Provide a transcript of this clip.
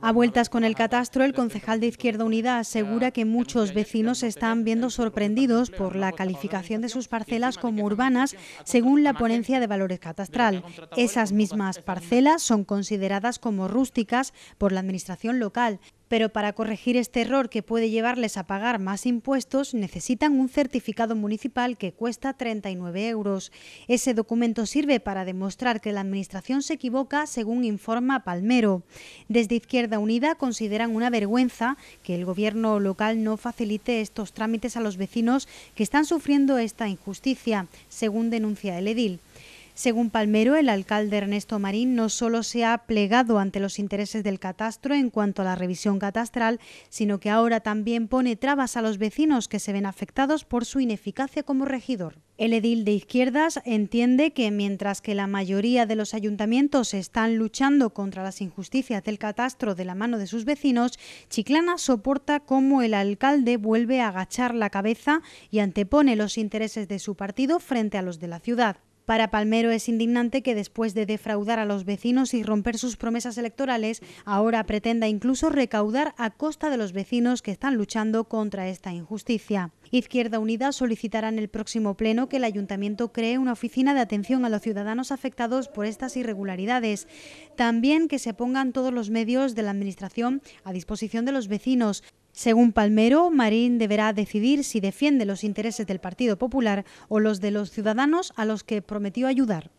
A vueltas con el catastro, el concejal de Izquierda Unida asegura que muchos vecinos se están viendo sorprendidos por la calificación de sus parcelas como urbanas según la ponencia de valores catastral. Esas mismas parcelas son consideradas como rústicas por la administración local pero para corregir este error que puede llevarles a pagar más impuestos, necesitan un certificado municipal que cuesta 39 euros. Ese documento sirve para demostrar que la Administración se equivoca, según informa Palmero. Desde Izquierda Unida consideran una vergüenza que el Gobierno local no facilite estos trámites a los vecinos que están sufriendo esta injusticia, según denuncia el edil. Según Palmero, el alcalde Ernesto Marín no solo se ha plegado ante los intereses del catastro en cuanto a la revisión catastral, sino que ahora también pone trabas a los vecinos que se ven afectados por su ineficacia como regidor. El edil de izquierdas entiende que mientras que la mayoría de los ayuntamientos están luchando contra las injusticias del catastro de la mano de sus vecinos, Chiclana soporta cómo el alcalde vuelve a agachar la cabeza y antepone los intereses de su partido frente a los de la ciudad. Para Palmero es indignante que después de defraudar a los vecinos y romper sus promesas electorales, ahora pretenda incluso recaudar a costa de los vecinos que están luchando contra esta injusticia. Izquierda Unida solicitará en el próximo pleno que el ayuntamiento cree una oficina de atención a los ciudadanos afectados por estas irregularidades. También que se pongan todos los medios de la administración a disposición de los vecinos según Palmero, Marín deberá decidir si defiende los intereses del Partido Popular o los de los ciudadanos a los que prometió ayudar.